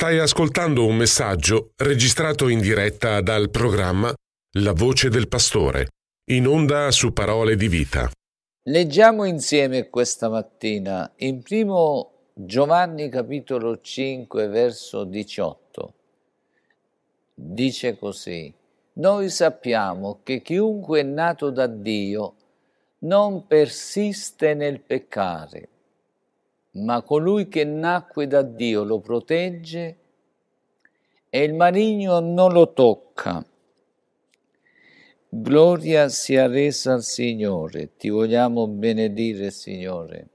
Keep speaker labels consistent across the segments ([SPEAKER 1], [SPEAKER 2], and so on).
[SPEAKER 1] Stai ascoltando un messaggio registrato in diretta dal programma La voce del pastore, in onda su parole di vita. Leggiamo insieme questa mattina in primo Giovanni capitolo 5 verso 18. Dice così, noi sappiamo che chiunque è nato da Dio non persiste nel peccare ma colui che nacque da Dio lo protegge e il maligno non lo tocca. Gloria sia resa al Signore, ti vogliamo benedire Signore.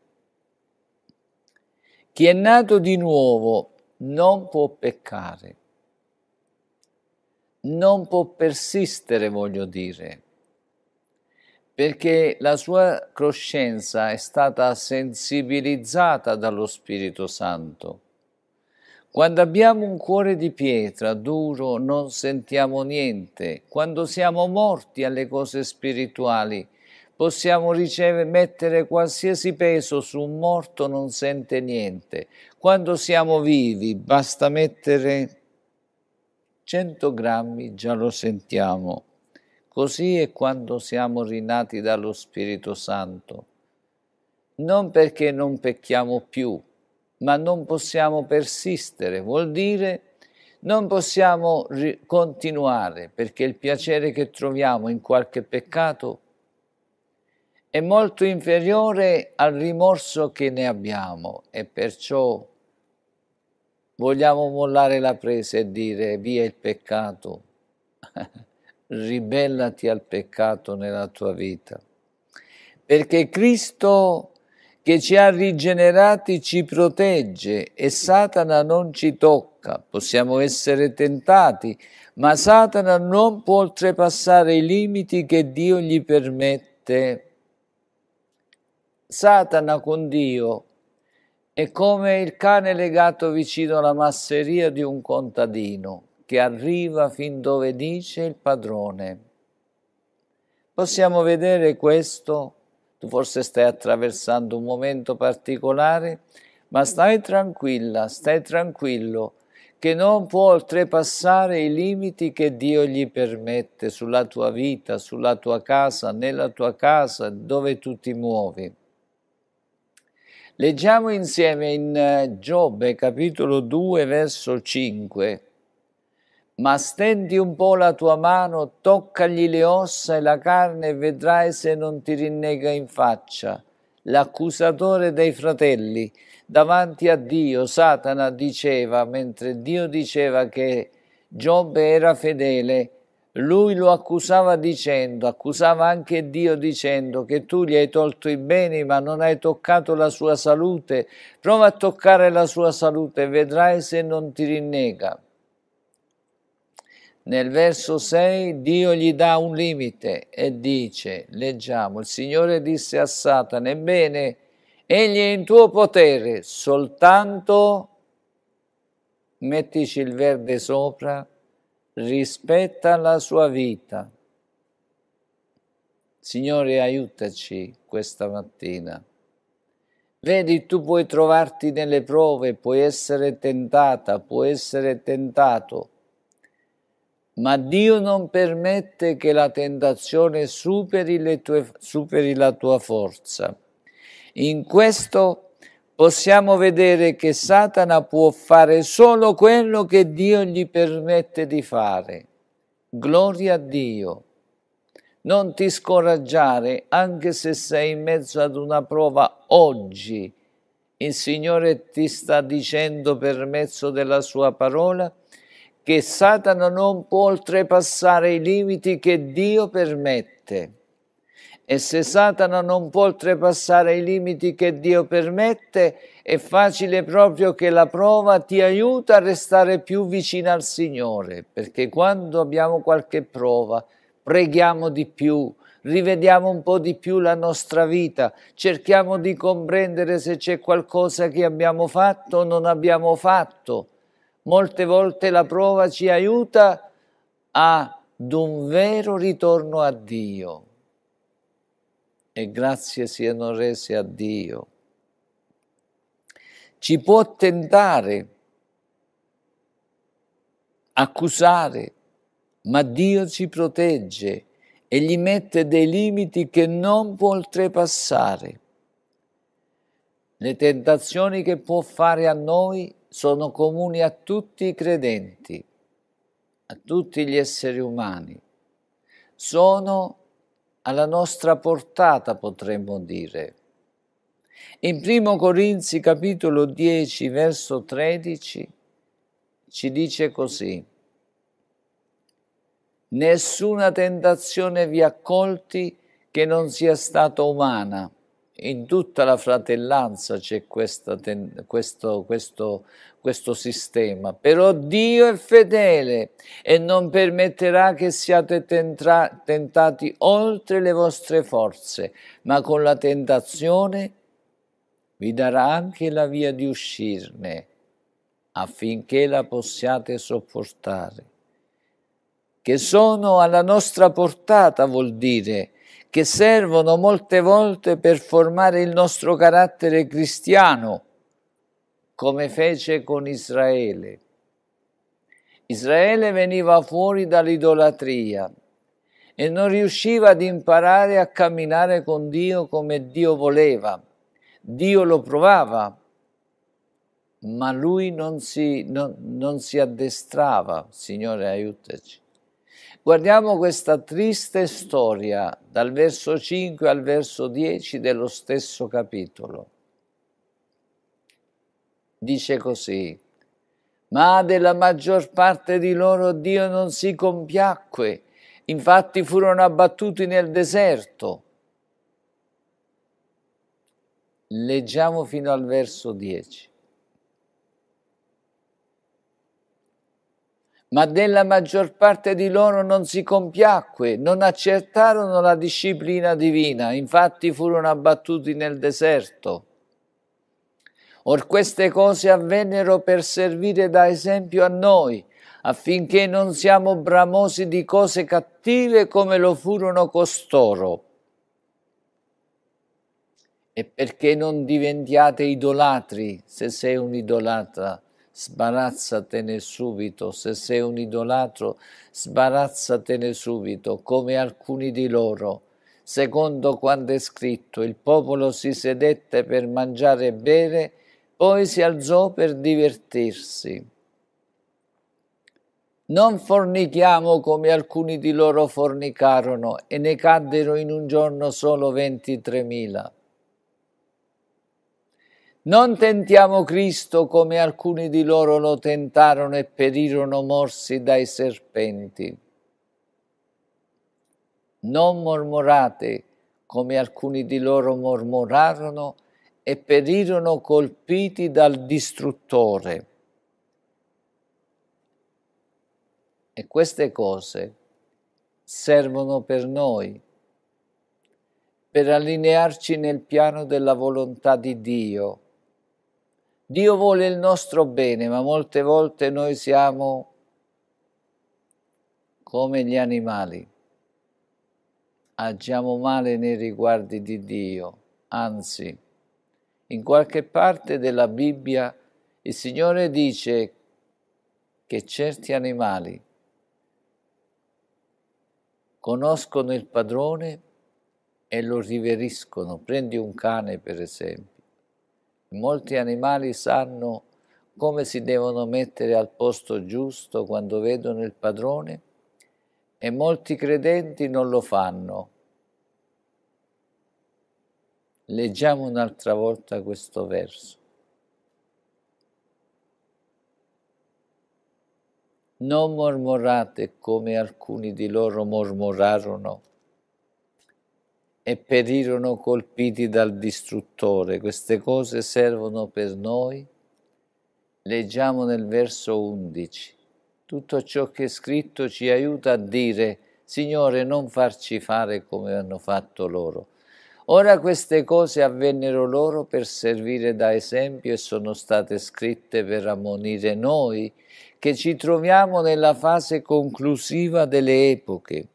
[SPEAKER 1] Chi è nato di nuovo non può peccare, non può persistere, voglio dire perché la sua coscienza è stata sensibilizzata dallo Spirito Santo. Quando abbiamo un cuore di pietra duro non sentiamo niente, quando siamo morti alle cose spirituali possiamo ricevere, mettere qualsiasi peso su un morto non sente niente. Quando siamo vivi basta mettere 100 grammi, già lo sentiamo. Così è quando siamo rinati dallo Spirito Santo. Non perché non pecchiamo più, ma non possiamo persistere, vuol dire non possiamo continuare perché il piacere che troviamo in qualche peccato è molto inferiore al rimorso che ne abbiamo e perciò vogliamo mollare la presa e dire via il peccato. ribellati al peccato nella tua vita, perché Cristo che ci ha rigenerati ci protegge e Satana non ci tocca. Possiamo essere tentati, ma Satana non può oltrepassare i limiti che Dio gli permette. Satana con Dio è come il cane legato vicino alla masseria di un contadino che arriva fin dove dice il padrone. Possiamo vedere questo? Tu forse stai attraversando un momento particolare, ma stai tranquilla, stai tranquillo, che non può oltrepassare i limiti che Dio gli permette sulla tua vita, sulla tua casa, nella tua casa, dove tu ti muovi. Leggiamo insieme in eh, Giobbe capitolo 2 verso 5 ma stendi un po' la tua mano, toccagli le ossa e la carne e vedrai se non ti rinnega in faccia. L'accusatore dei fratelli davanti a Dio, Satana diceva, mentre Dio diceva che Giobbe era fedele, lui lo accusava dicendo, accusava anche Dio dicendo che tu gli hai tolto i beni ma non hai toccato la sua salute, prova a toccare la sua salute e vedrai se non ti rinnega. Nel verso 6 Dio gli dà un limite e dice, leggiamo, il Signore disse a Satana, ebbene, egli è in tuo potere, soltanto mettici il verde sopra, rispetta la sua vita. Signore, aiutaci questa mattina. Vedi, tu puoi trovarti nelle prove, puoi essere tentata, puoi essere tentato ma Dio non permette che la tentazione superi, tue, superi, la tua forza. In questo possiamo vedere che Satana può fare solo quello che Dio gli permette di fare. Gloria a Dio. Non ti scoraggiare anche se sei in mezzo ad una prova oggi. Il Signore ti sta dicendo per mezzo della sua parola che Satana non può oltrepassare i limiti che Dio permette. E se Satana non può oltrepassare i limiti che Dio permette, è facile proprio che la prova ti aiuta a restare più vicino al Signore, perché quando abbiamo qualche prova preghiamo di più, rivediamo un po' di più la nostra vita, cerchiamo di comprendere se c'è qualcosa che abbiamo fatto o non abbiamo fatto Molte volte la prova ci aiuta ad un vero ritorno a Dio. E grazie siano rese a Dio. Ci può tentare, accusare, ma Dio ci protegge e gli mette dei limiti che non può oltrepassare. Le tentazioni che può fare a noi sono comuni a tutti i credenti, a tutti gli esseri umani. Sono alla nostra portata, potremmo dire. In 1 Corinzi capitolo 10, verso 13, ci dice così, Nessuna tentazione vi ha colti che non sia stata umana, in tutta la fratellanza c'è ten, questo, questo, questo sistema, però Dio è fedele e non permetterà che siate tentra, tentati oltre le vostre forze, ma con la tentazione vi darà anche la via di uscirne affinché la possiate sopportare. Che sono alla nostra portata vuol dire che servono molte volte per formare il nostro carattere cristiano, come fece con Israele. Israele veniva fuori dall'idolatria e non riusciva ad imparare a camminare con Dio come Dio voleva. Dio lo provava, ma lui non si, non, non si addestrava. Signore, aiutaci. Guardiamo questa triste storia dal verso 5 al verso 10 dello stesso capitolo. Dice così, ma della maggior parte di loro Dio non si compiacque, infatti furono abbattuti nel deserto. Leggiamo fino al verso 10. ma della maggior parte di loro non si compiacque, non accertarono la disciplina divina, infatti furono abbattuti nel deserto. Or queste cose avvennero per servire da esempio a noi, affinché non siamo bramosi di cose cattive come lo furono costoro. E perché non diventiate idolatri, se sei un idolatra? sbarazzatene subito, se sei un idolatro, sbarazzatene subito, come alcuni di loro. Secondo quanto è scritto, il popolo si sedette per mangiare e bere, poi si alzò per divertirsi. Non fornichiamo come alcuni di loro fornicarono e ne caddero in un giorno solo ventitremila. Non tentiamo Cristo come alcuni di loro lo tentarono e perirono morsi dai serpenti. Non mormorate come alcuni di loro mormorarono e perirono colpiti dal distruttore. E queste cose servono per noi, per allinearci nel piano della volontà di Dio Dio vuole il nostro bene, ma molte volte noi siamo come gli animali. Agiamo male nei riguardi di Dio, anzi, in qualche parte della Bibbia il Signore dice che certi animali conoscono il padrone e lo riveriscono. Prendi un cane, per esempio Molti animali sanno come si devono mettere al posto giusto quando vedono il padrone e molti credenti non lo fanno. Leggiamo un'altra volta questo verso. Non mormorate come alcuni di loro mormorarono e perirono colpiti dal distruttore. Queste cose servono per noi. Leggiamo nel verso 11. Tutto ciò che è scritto ci aiuta a dire, Signore, non farci fare come hanno fatto loro. Ora queste cose avvennero loro per servire da esempio e sono state scritte per ammonire noi che ci troviamo nella fase conclusiva delle epoche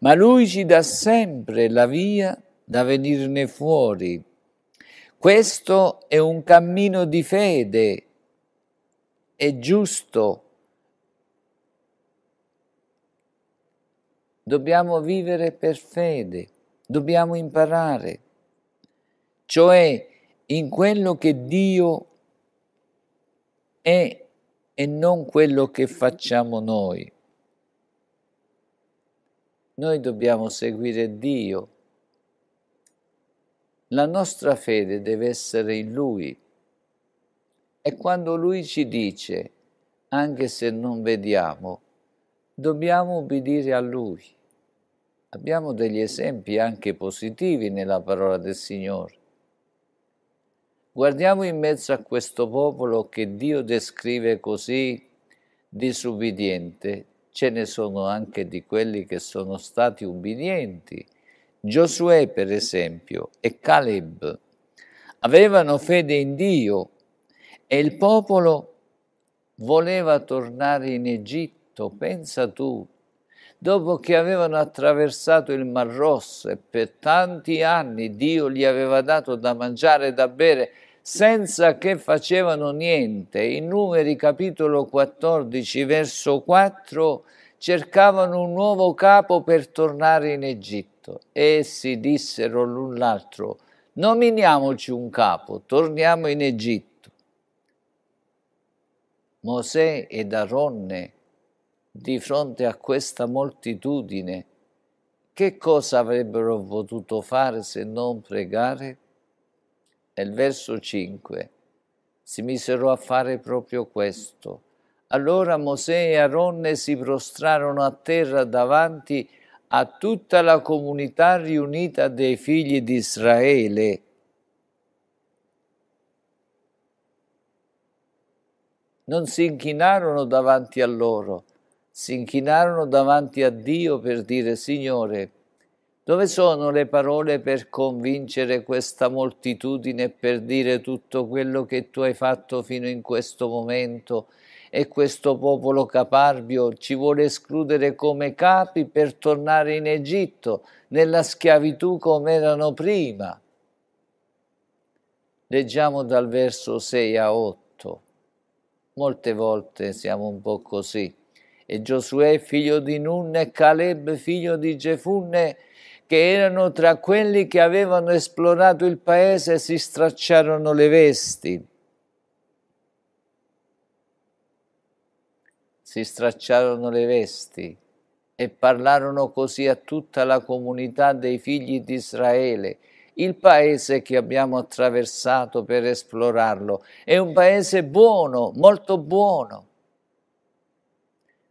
[SPEAKER 1] ma lui ci dà sempre la via da venirne fuori. Questo è un cammino di fede, è giusto. Dobbiamo vivere per fede, dobbiamo imparare, cioè in quello che Dio è e non quello che facciamo noi. Noi dobbiamo seguire Dio. La nostra fede deve essere in Lui. E quando Lui ci dice, anche se non vediamo, dobbiamo obbedire a Lui. Abbiamo degli esempi anche positivi nella parola del Signore. Guardiamo in mezzo a questo popolo che Dio descrive così disubbidiente, ce ne sono anche di quelli che sono stati ubbidienti. Giosuè, per esempio, e Caleb avevano fede in Dio e il popolo voleva tornare in Egitto, pensa tu, dopo che avevano attraversato il Mar Rosso e per tanti anni Dio gli aveva dato da mangiare e da bere senza che facevano niente. In numeri capitolo 14 verso 4 cercavano un nuovo capo per tornare in Egitto Essi dissero l'un l'altro nominiamoci un capo, torniamo in Egitto. Mosè ed Aronne di fronte a questa moltitudine, che cosa avrebbero potuto fare se non pregare? nel verso 5, si misero a fare proprio questo. Allora Mosè e Aronne si prostrarono a terra davanti a tutta la comunità riunita dei figli di Israele. Non si inchinarono davanti a loro, si inchinarono davanti a Dio per dire Signore, dove sono le parole per convincere questa moltitudine per dire tutto quello che tu hai fatto fino in questo momento? E questo popolo caparbio ci vuole escludere come capi per tornare in Egitto, nella schiavitù come erano prima. Leggiamo dal verso 6 a 8. Molte volte siamo un po' così. E Giosuè, figlio di Nun, e Caleb, figlio di Gefunne, che erano tra quelli che avevano esplorato il paese e si stracciarono le vesti. Si stracciarono le vesti e parlarono così a tutta la comunità dei figli di Israele. Il paese che abbiamo attraversato per esplorarlo è un paese buono, molto buono.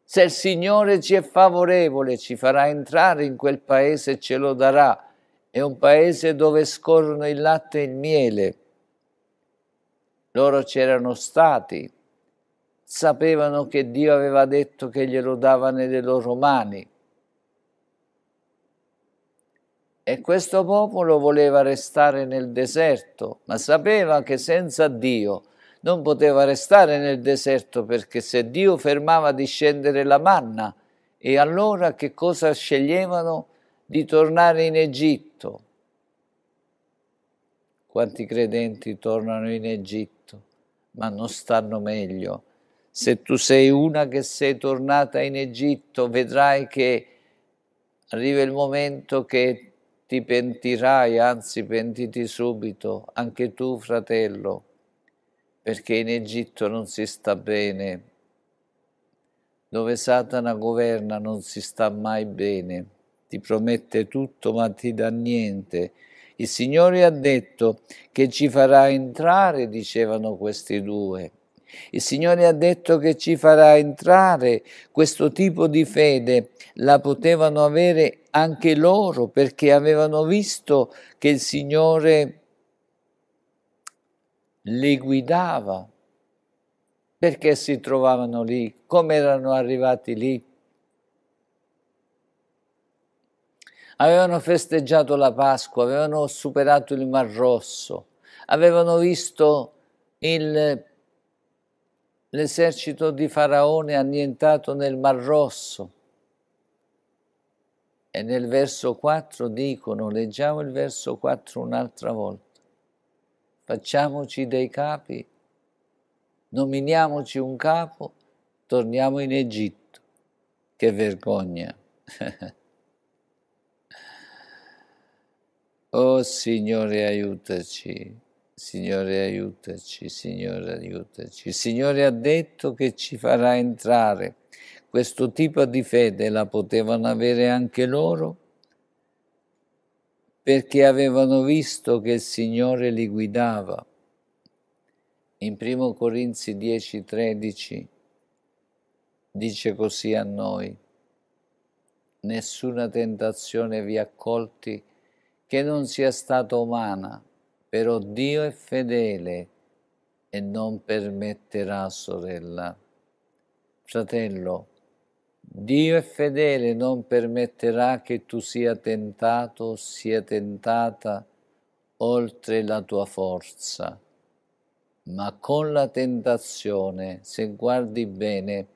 [SPEAKER 1] Se il Signore ci è favorevole, ci farà entrare in quel paese e ce lo darà. È un paese dove scorrono il latte e il miele. Loro c'erano stati, sapevano che Dio aveva detto che glielo dava nelle loro mani. E questo popolo voleva restare nel deserto, ma sapeva che senza Dio non poteva restare nel deserto perché se Dio fermava di scendere la manna, e allora che cosa sceglievano? Di tornare in Egitto. Quanti credenti tornano in Egitto, ma non stanno meglio. Se tu sei una che sei tornata in Egitto, vedrai che arriva il momento che ti pentirai, anzi pentiti subito, anche tu fratello perché in Egitto non si sta bene, dove Satana governa non si sta mai bene, ti promette tutto ma ti dà niente. Il Signore ha detto che ci farà entrare, dicevano questi due. Il Signore ha detto che ci farà entrare questo tipo di fede, la potevano avere anche loro perché avevano visto che il Signore li guidava. Perché si trovavano lì? Come erano arrivati lì? Avevano festeggiato la Pasqua, avevano superato il Mar Rosso, avevano visto l'esercito di Faraone annientato nel Mar Rosso. E nel verso 4 dicono, leggiamo il verso 4 un'altra volta facciamoci dei capi, nominiamoci un capo, torniamo in Egitto. Che vergogna! oh Signore aiutaci, Signore aiutaci, Signore aiutaci. Il Signore ha detto che ci farà entrare. Questo tipo di fede la potevano avere anche loro perché avevano visto che il Signore li guidava. In 1 Corinzi 10:13 dice così a noi, nessuna tentazione vi accolti che non sia stata umana, però Dio è fedele e non permetterà, sorella. Fratello, Dio è fedele, non permetterà che tu sia tentato o sia tentata oltre la tua forza, ma con la tentazione, se guardi bene,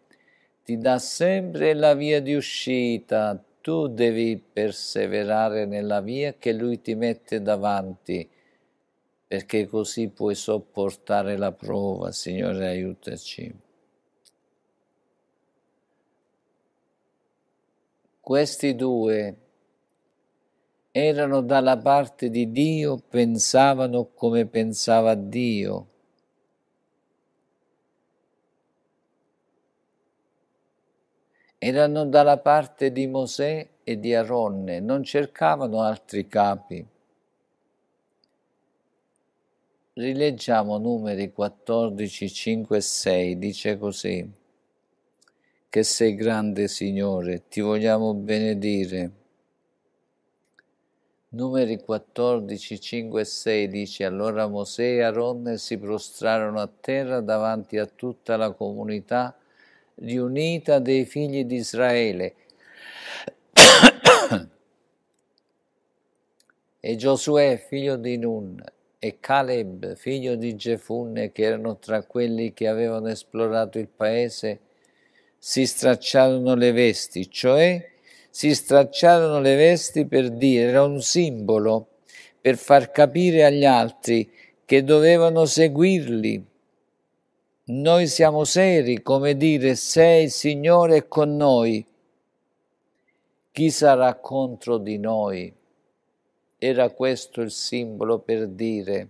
[SPEAKER 1] ti dà sempre la via di uscita, tu devi perseverare nella via che lui ti mette davanti, perché così puoi sopportare la prova, Signore aiutaci. questi due erano dalla parte di Dio, pensavano come pensava Dio. Erano dalla parte di Mosè e di Aronne, non cercavano altri capi. Rileggiamo numeri 14, 5 e 6, dice così che sei grande Signore, ti vogliamo benedire. Numeri 14, 5 e 6 dice Allora Mosè e Aronne si prostrarono a terra davanti a tutta la comunità riunita dei figli di Israele. e Giosuè, figlio di Nun, e Caleb, figlio di Gefunne, che erano tra quelli che avevano esplorato il paese, si stracciarono le vesti, cioè si stracciarono le vesti per dire, era un simbolo per far capire agli altri che dovevano seguirli. Noi siamo seri, come dire, sei il Signore con noi. Chi sarà contro di noi? Era questo il simbolo per dire.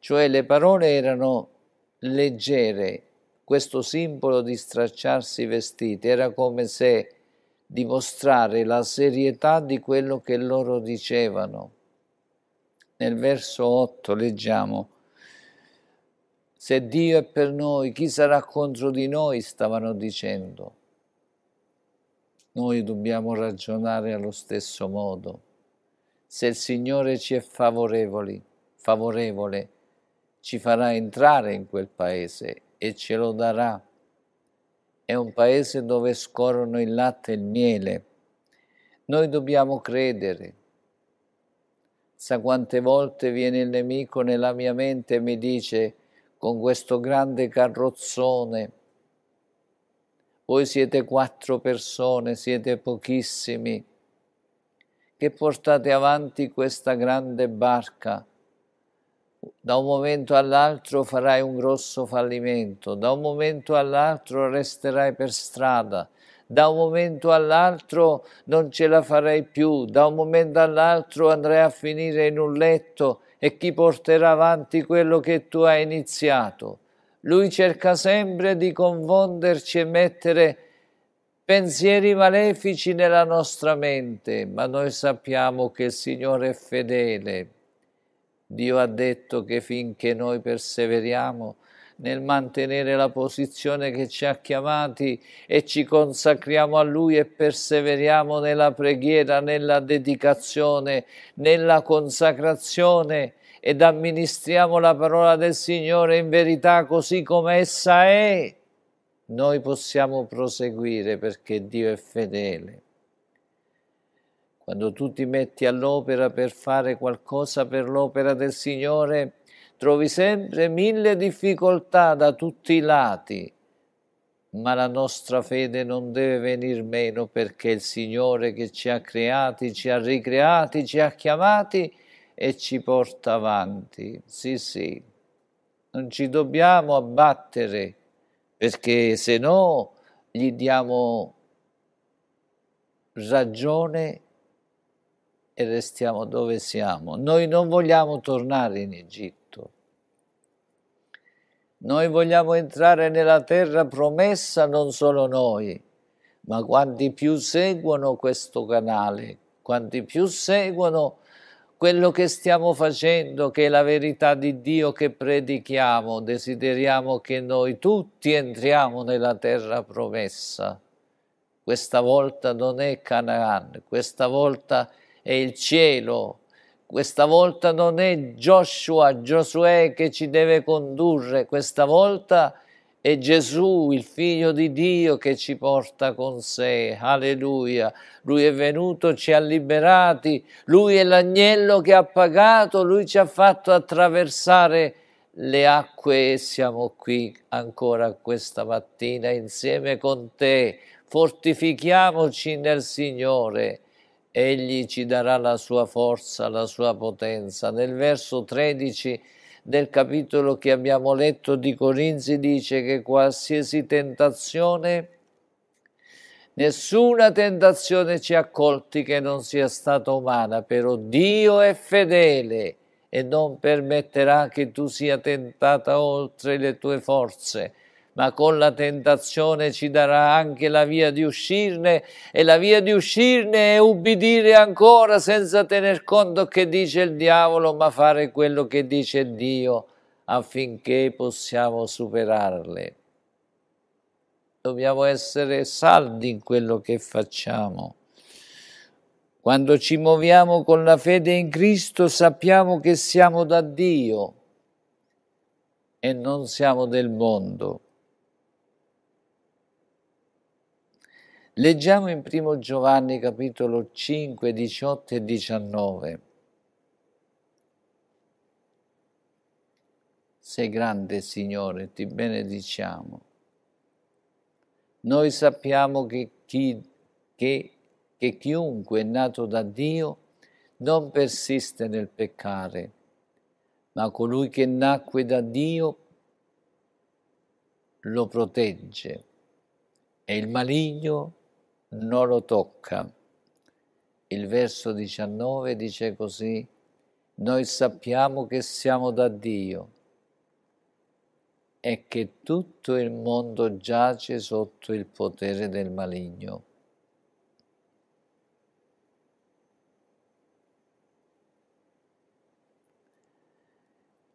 [SPEAKER 1] Cioè le parole erano leggere, questo simbolo di stracciarsi i vestiti era come se dimostrare la serietà di quello che loro dicevano. Nel verso 8 leggiamo, se Dio è per noi, chi sarà contro di noi? stavano dicendo. Noi dobbiamo ragionare allo stesso modo. Se il Signore ci è favorevoli, favorevole, ci farà entrare in quel paese e ce lo darà. È un paese dove scorrono il latte e il miele. Noi dobbiamo credere. Sa quante volte viene il nemico nella mia mente e mi dice con questo grande carrozzone, voi siete quattro persone, siete pochissimi, che portate avanti questa grande barca da un momento all'altro farai un grosso fallimento, da un momento all'altro resterai per strada, da un momento all'altro non ce la farai più, da un momento all'altro andrai a finire in un letto e chi porterà avanti quello che tu hai iniziato. Lui cerca sempre di confonderci e mettere pensieri malefici nella nostra mente, ma noi sappiamo che il Signore è fedele, Dio ha detto che finché noi perseveriamo nel mantenere la posizione che ci ha chiamati e ci consacriamo a Lui e perseveriamo nella preghiera, nella dedicazione, nella consacrazione ed amministriamo la parola del Signore in verità così come essa è, noi possiamo proseguire perché Dio è fedele. Quando tu ti metti all'opera per fare qualcosa per l'opera del Signore, trovi sempre mille difficoltà da tutti i lati, ma la nostra fede non deve venir meno perché il Signore che ci ha creati, ci ha ricreati, ci ha chiamati e ci porta avanti. Sì, sì, non ci dobbiamo abbattere perché se no gli diamo ragione e restiamo dove siamo. Noi non vogliamo tornare in Egitto. Noi vogliamo entrare nella terra promessa non solo noi, ma quanti più seguono questo canale, quanti più seguono quello che stiamo facendo, che è la verità di Dio che predichiamo, desideriamo che noi tutti entriamo nella terra promessa. Questa volta non è Canaan, questa volta è e il cielo. Questa volta non è Joshua, Giosuè che ci deve condurre, questa volta è Gesù, il figlio di Dio, che ci porta con sé. Alleluia. Lui è venuto, ci ha liberati, lui è l'agnello che ha pagato, lui ci ha fatto attraversare le acque e siamo qui ancora questa mattina insieme con te. Fortifichiamoci nel Signore Egli ci darà la sua forza, la sua potenza. Nel verso 13 del capitolo che abbiamo letto di Corinzi dice che qualsiasi tentazione, nessuna tentazione ci ha colti che non sia stata umana, però Dio è fedele e non permetterà che tu sia tentata oltre le tue forze ma con la tentazione ci darà anche la via di uscirne e la via di uscirne è ubbidire ancora senza tener conto che dice il diavolo, ma fare quello che dice Dio affinché possiamo superarle. Dobbiamo essere saldi in quello che facciamo. Quando ci muoviamo con la fede in Cristo sappiamo che siamo da Dio e non siamo del mondo. Leggiamo in 1 Giovanni capitolo 5, 18 e 19. Sei grande Signore, ti benediciamo. Noi sappiamo che, chi, che, che chiunque è nato da Dio non persiste nel peccare, ma colui che nacque da Dio lo protegge e il maligno non lo tocca. Il verso 19 dice così, noi sappiamo che siamo da Dio e che tutto il mondo giace sotto il potere del maligno.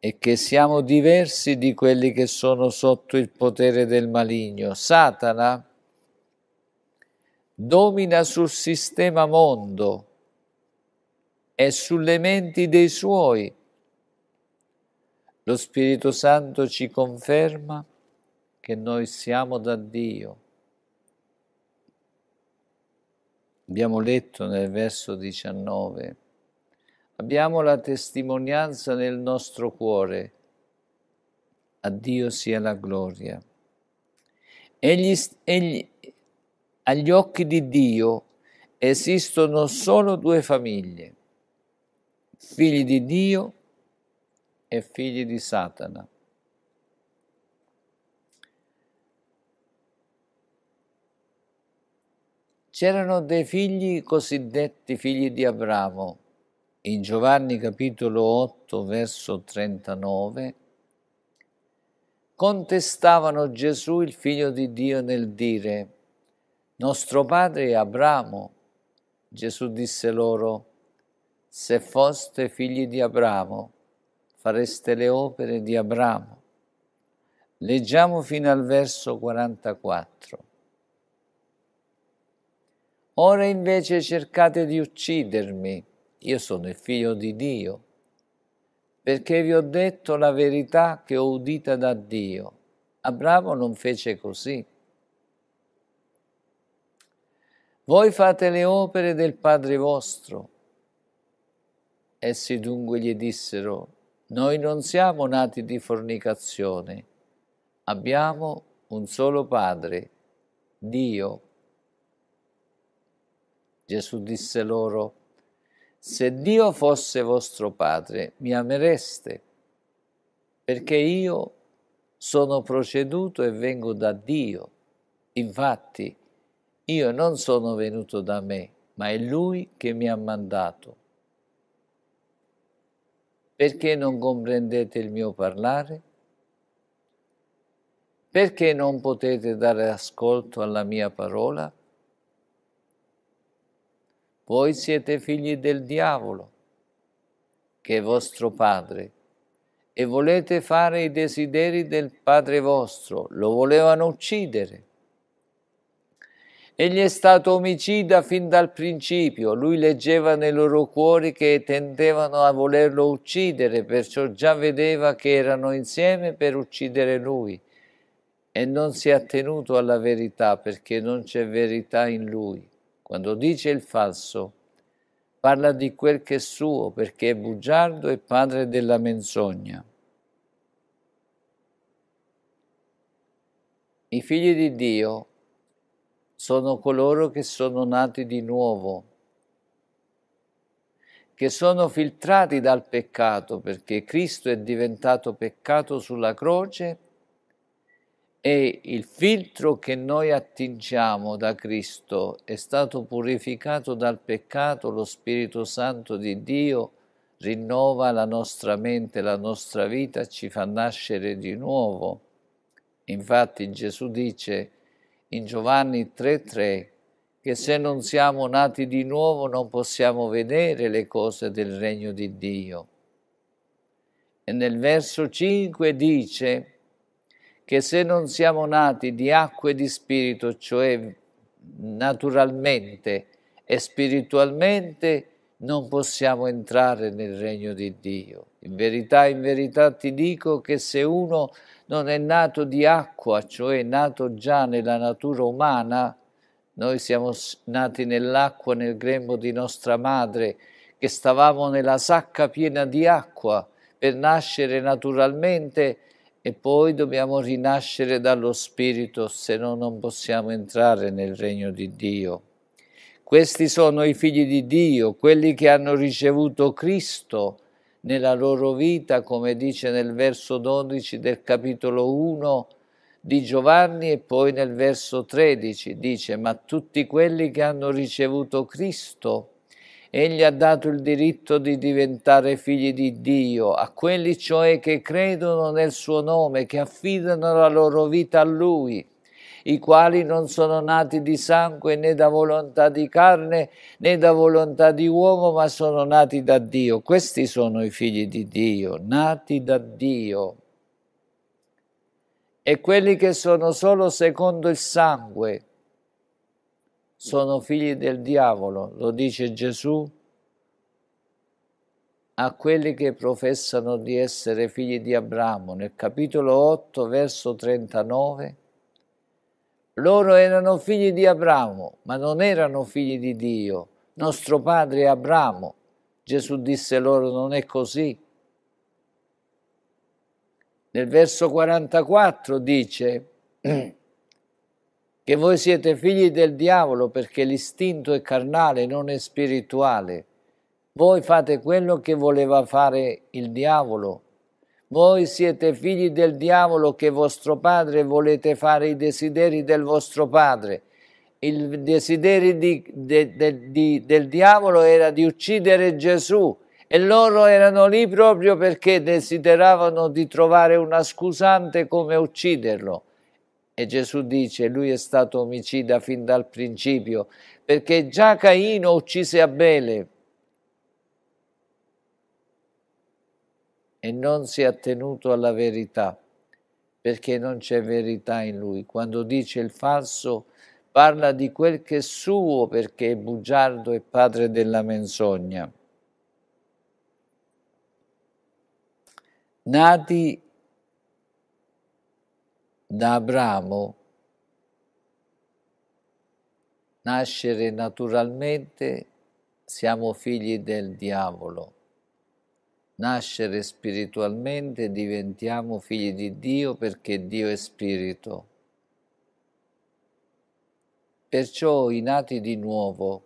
[SPEAKER 1] e che siamo diversi di quelli che sono sotto il potere del maligno. Satana domina sul sistema mondo e sulle menti dei suoi. Lo Spirito Santo ci conferma che noi siamo da Dio. Abbiamo letto nel verso 19, abbiamo la testimonianza nel nostro cuore. A Dio sia la gloria. Egli, egli, agli occhi di Dio esistono solo due famiglie, figli di Dio e figli di Satana. C'erano dei figli cosiddetti figli di Abramo. In Giovanni capitolo 8 verso 39 contestavano Gesù il figlio di Dio nel dire nostro padre è Abramo. Gesù disse loro, se foste figli di Abramo, fareste le opere di Abramo. Leggiamo fino al verso 44. Ora invece cercate di uccidermi, io sono il figlio di Dio, perché vi ho detto la verità che ho udita da Dio. Abramo non fece così. Voi fate le opere del Padre vostro. Essi dunque gli dissero, noi non siamo nati di fornicazione, abbiamo un solo Padre, Dio. Gesù disse loro, se Dio fosse vostro Padre, mi amereste, perché io sono proceduto e vengo da Dio. Infatti, io non sono venuto da me, ma è Lui che mi ha mandato. Perché non comprendete il mio parlare? Perché non potete dare ascolto alla mia parola? Voi siete figli del diavolo, che è vostro padre, e volete fare i desideri del padre vostro. Lo volevano uccidere Egli è stato omicida fin dal principio, lui leggeva nei loro cuori che tendevano a volerlo uccidere, perciò già vedeva che erano insieme per uccidere lui e non si è attenuto alla verità perché non c'è verità in lui. Quando dice il falso, parla di quel che è suo perché è bugiardo e padre della menzogna. I figli di Dio sono coloro che sono nati di nuovo, che sono filtrati dal peccato perché Cristo è diventato peccato sulla croce e il filtro che noi attingiamo da Cristo è stato purificato dal peccato, lo Spirito Santo di Dio rinnova la nostra mente, la nostra vita, ci fa nascere di nuovo. Infatti Gesù dice in Giovanni 3:3 che se non siamo nati di nuovo non possiamo vedere le cose del regno di Dio. E nel verso 5 dice che se non siamo nati di acqua e di spirito, cioè naturalmente e spiritualmente, non possiamo entrare nel regno di Dio. In verità, in verità ti dico che se uno non è nato di acqua, cioè è nato già nella natura umana, noi siamo nati nell'acqua, nel grembo di nostra madre, che stavamo nella sacca piena di acqua per nascere naturalmente e poi dobbiamo rinascere dallo Spirito, se no non possiamo entrare nel regno di Dio. Questi sono i figli di Dio, quelli che hanno ricevuto Cristo, nella loro vita, come dice nel verso 12 del capitolo 1 di Giovanni e poi nel verso 13 dice, ma tutti quelli che hanno ricevuto Cristo, egli ha dato il diritto di diventare figli di Dio, a quelli cioè che credono nel suo nome, che affidano la loro vita a lui i quali non sono nati di sangue né da volontà di carne né da volontà di uomo, ma sono nati da Dio. Questi sono i figli di Dio, nati da Dio. E quelli che sono solo secondo il sangue sono figli del diavolo, lo dice Gesù a quelli che professano di essere figli di Abramo nel capitolo 8 verso 39 loro erano figli di Abramo, ma non erano figli di Dio. Nostro padre Abramo. Gesù disse loro non è così. Nel verso 44 dice che voi siete figli del diavolo perché l'istinto è carnale, non è spirituale. Voi fate quello che voleva fare il diavolo voi siete figli del diavolo che vostro padre volete fare i desideri del vostro padre. Il desiderio di, de, de, di, del diavolo era di uccidere Gesù e loro erano lì proprio perché desideravano di trovare una scusante come ucciderlo. E Gesù dice, lui è stato omicida fin dal principio, perché già Caino uccise Abele, e non si è attenuto alla verità, perché non c'è verità in lui. Quando dice il falso, parla di quel che è suo, perché è bugiardo e padre della menzogna. Nati da Abramo, nascere naturalmente, siamo figli del diavolo nascere spiritualmente, diventiamo figli di Dio perché Dio è spirito. Perciò i nati di nuovo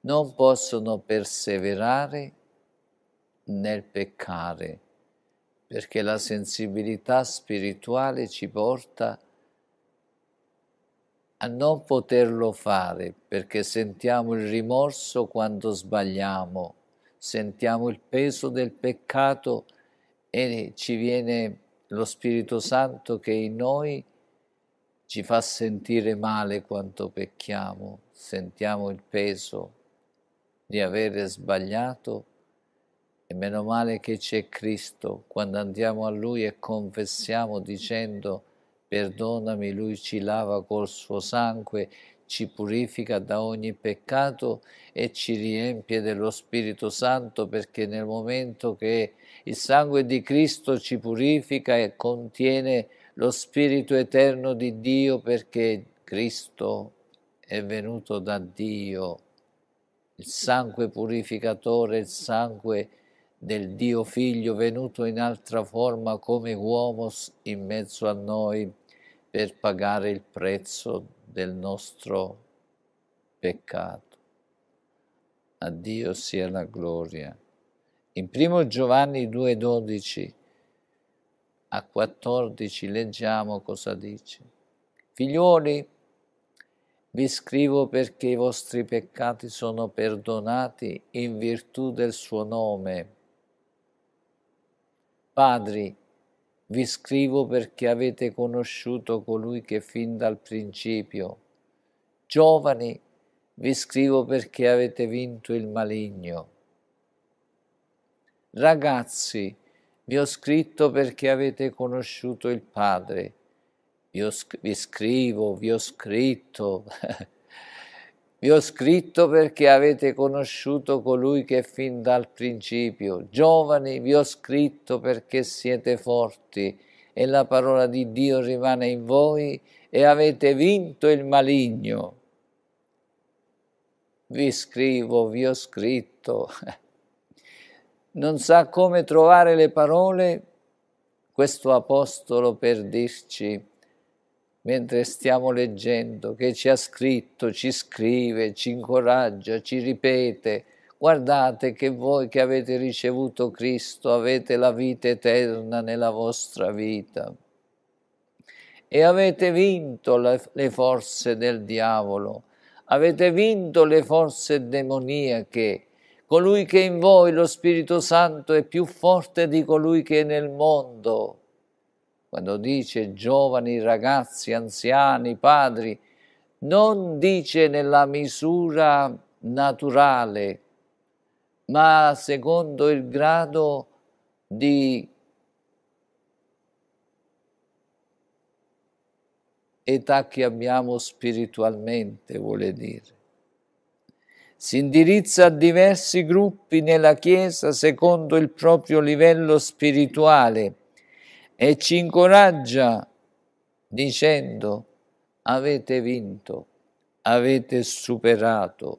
[SPEAKER 1] non possono perseverare nel peccare, perché la sensibilità spirituale ci porta a non poterlo fare, perché sentiamo il rimorso quando sbagliamo sentiamo il peso del peccato e ci viene lo Spirito Santo che in noi ci fa sentire male quanto pecchiamo, sentiamo il peso di avere sbagliato e meno male che c'è Cristo quando andiamo a Lui e confessiamo dicendo perdonami, Lui ci lava col suo sangue, ci purifica da ogni peccato e ci riempie dello Spirito Santo perché nel momento che il sangue di Cristo ci purifica e contiene lo Spirito eterno di Dio perché Cristo è venuto da Dio, il sangue purificatore, il sangue del Dio Figlio venuto in altra forma come uomo in mezzo a noi per pagare il prezzo del nostro peccato. A Dio sia la gloria. In 1 Giovanni 2,12 a 14 leggiamo cosa dice. Figliuoli, vi scrivo perché i vostri peccati sono perdonati in virtù del suo nome. Padri, vi scrivo perché avete conosciuto colui che fin dal principio. Giovani, vi scrivo perché avete vinto il maligno. Ragazzi, vi ho scritto perché avete conosciuto il Padre. Vi, sc- vi scrivo, vi ho scritto Vi ho scritto perché avete conosciuto colui che è fin dal principio. Giovani, vi ho scritto perché siete forti e la parola di Dio rimane in voi e avete vinto il maligno. Vi scrivo, vi ho scritto. Non sa come trovare le parole questo apostolo per dirci mentre stiamo leggendo, che ci ha scritto, ci scrive, ci incoraggia, ci ripete, guardate che voi che avete ricevuto Cristo avete la vita eterna nella vostra vita e avete vinto le forze del diavolo, avete vinto le forze demoniache. Colui che è in voi, lo Spirito Santo, è più forte di colui che è nel mondo quando dice giovani, ragazzi, anziani, padri, non dice nella misura naturale, ma secondo il grado di età che abbiamo spiritualmente, vuole dire. Si indirizza a diversi gruppi nella Chiesa secondo il proprio livello spirituale e ci incoraggia dicendo avete vinto, avete superato,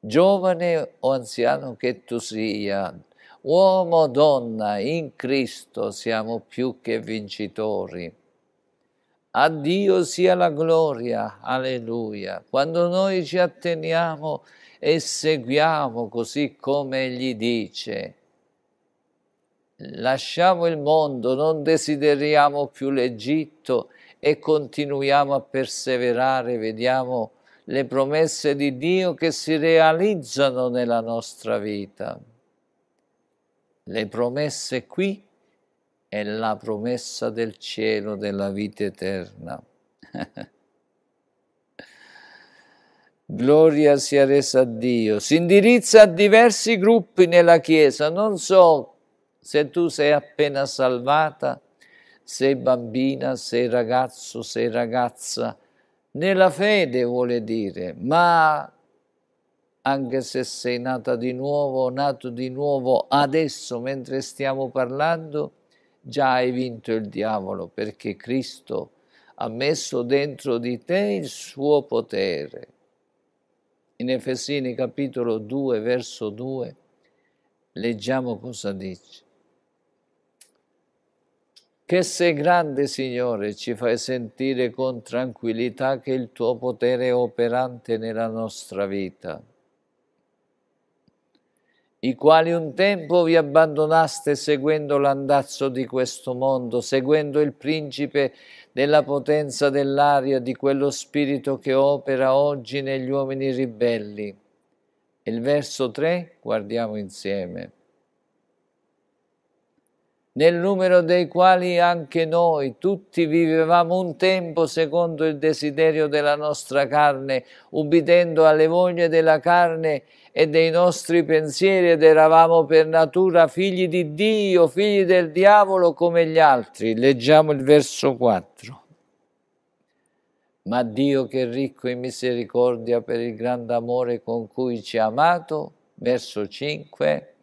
[SPEAKER 1] giovane o anziano che tu sia, uomo o donna, in Cristo siamo più che vincitori. A Dio sia la gloria, alleluia. Quando noi ci atteniamo e seguiamo così come Egli dice, lasciamo il mondo, non desideriamo più l'Egitto e continuiamo a perseverare, vediamo le promesse di Dio che si realizzano nella nostra vita. Le promesse qui è la promessa del cielo, della vita eterna. Gloria sia resa a Dio. Si indirizza a diversi gruppi nella Chiesa, non so se tu sei appena salvata, sei bambina, sei ragazzo, sei ragazza, nella fede vuole dire, ma anche se sei nata di nuovo, nato di nuovo adesso mentre stiamo parlando, già hai vinto il diavolo perché Cristo ha messo dentro di te il suo potere. In Efesini capitolo 2 verso 2 leggiamo cosa dice che sei grande Signore, ci fai sentire con tranquillità che il tuo potere è operante nella nostra vita, i quali un tempo vi abbandonaste seguendo l'andazzo di questo mondo, seguendo il principe della potenza dell'aria, di quello spirito che opera oggi negli uomini ribelli. Il verso 3 guardiamo insieme nel numero dei quali anche noi tutti vivevamo un tempo secondo il desiderio della nostra carne, ubbidendo alle voglie della carne e dei nostri pensieri ed eravamo per natura figli di Dio, figli del diavolo come gli altri. Leggiamo il verso 4. Ma Dio che è ricco in misericordia per il grande amore con cui ci ha amato, verso 5,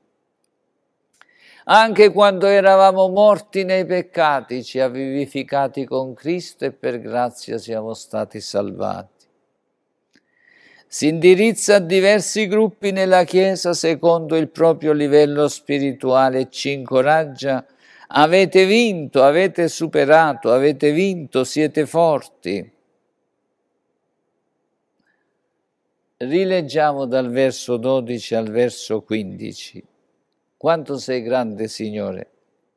[SPEAKER 1] anche quando eravamo morti nei peccati ci ha vivificati con Cristo e per grazia siamo stati salvati. Si indirizza a diversi gruppi nella Chiesa secondo il proprio livello spirituale e ci incoraggia avete vinto, avete superato, avete vinto, siete forti. Rileggiamo dal verso 12 al verso 15. Quanto sei grande, Signore.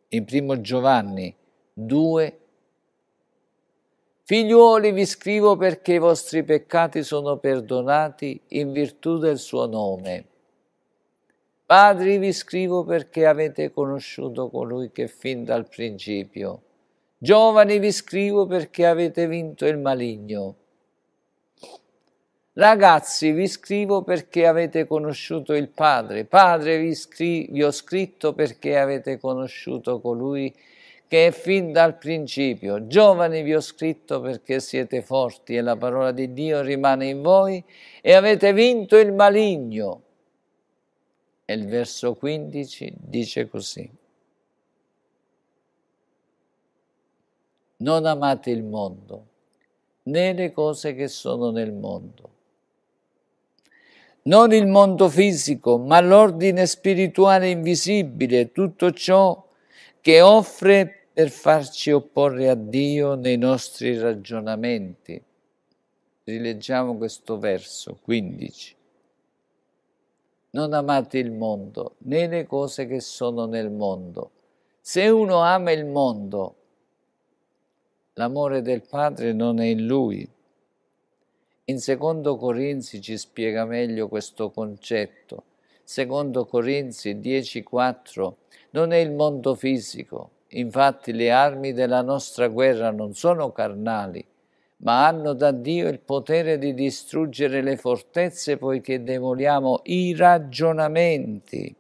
[SPEAKER 1] In primo Giovanni 2. Figliuoli, vi scrivo perché i vostri peccati sono perdonati in virtù del suo nome. Padri, vi scrivo perché avete conosciuto colui che fin dal principio. Giovani, vi scrivo perché avete vinto il maligno. Ragazzi, vi scrivo perché avete conosciuto il Padre. Padre, vi, scri- vi ho scritto perché avete conosciuto colui che è fin dal principio. Giovani vi ho scritto perché siete forti e la parola di Dio rimane in voi e avete vinto il maligno. E il verso 15 dice così. Non amate il mondo, né le cose che sono nel mondo non il mondo fisico, ma l'ordine spirituale invisibile, tutto ciò che offre per farci opporre a Dio nei nostri ragionamenti. Rileggiamo questo verso 15. Non amate il mondo né le cose che sono nel mondo. Se uno ama il mondo, l'amore del Padre non è in lui. In secondo Corinzi ci spiega meglio questo concetto. Secondo Corinzi 10:4 non è il mondo fisico, infatti le armi della nostra guerra non sono carnali, ma hanno da Dio il potere di distruggere le fortezze poiché demoliamo i ragionamenti.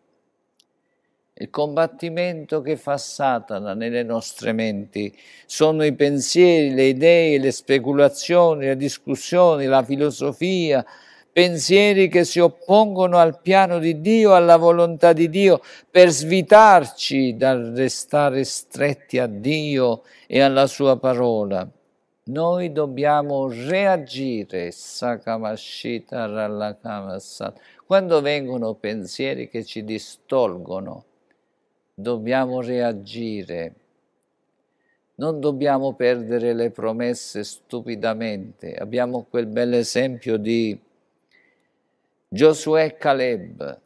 [SPEAKER 1] Il combattimento che fa Satana nelle nostre menti sono i pensieri, le idee, le speculazioni, le discussioni, la filosofia, pensieri che si oppongono al piano di Dio, alla volontà di Dio, per svitarci dal restare stretti a Dio e alla sua parola. Noi dobbiamo reagire, quando vengono pensieri che ci distolgono dobbiamo reagire. Non dobbiamo perdere le promesse stupidamente. Abbiamo quel bell'esempio di Giosuè e Caleb.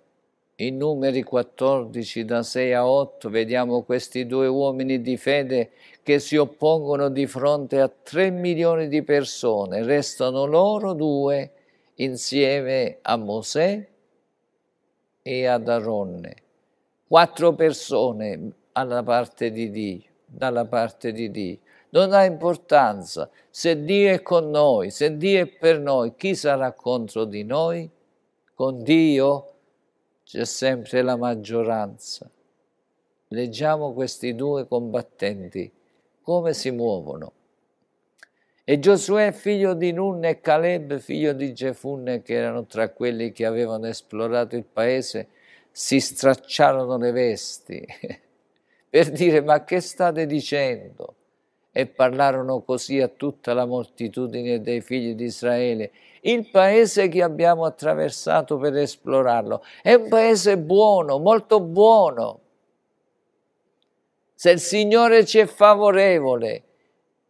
[SPEAKER 1] In numeri 14 da 6 a 8 vediamo questi due uomini di fede che si oppongono di fronte a 3 milioni di persone. Restano loro due insieme a Mosè e ad Aronne quattro persone alla parte di Dio, dalla parte di Dio. Non ha importanza se Dio è con noi, se Dio è per noi, chi sarà contro di noi? Con Dio c'è sempre la maggioranza. Leggiamo questi due combattenti, come si muovono. E Giosuè, figlio di Nun, e Caleb, figlio di Gefunne, che erano tra quelli che avevano esplorato il paese, si stracciarono le vesti per dire ma che state dicendo? E parlarono così a tutta la moltitudine dei figli di Israele. Il paese che abbiamo attraversato per esplorarlo è un paese buono, molto buono. Se il Signore ci è favorevole,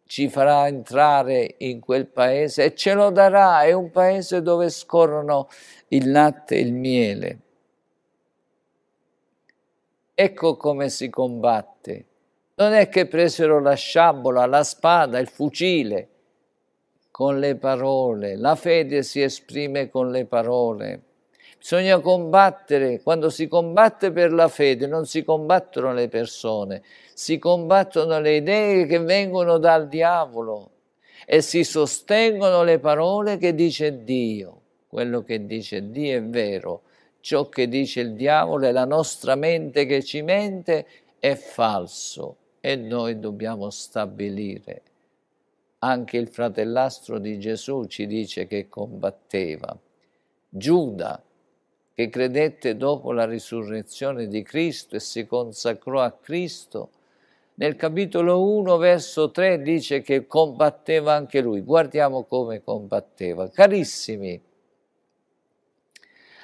[SPEAKER 1] ci farà entrare in quel paese e ce lo darà. È un paese dove scorrono il latte e il miele. Ecco come si combatte. Non è che presero la sciabola, la spada, il fucile, con le parole. La fede si esprime con le parole. Bisogna combattere, quando si combatte per la fede non si combattono le persone, si combattono le idee che vengono dal diavolo e si sostengono le parole che dice Dio. Quello che dice Dio è vero, ciò che dice il diavolo e la nostra mente che ci mente è falso e noi dobbiamo stabilire. Anche il fratellastro di Gesù ci dice che combatteva. Giuda, che credette dopo la risurrezione di Cristo e si consacrò a Cristo, nel capitolo 1, verso 3 dice che combatteva anche lui. Guardiamo come combatteva. Carissimi,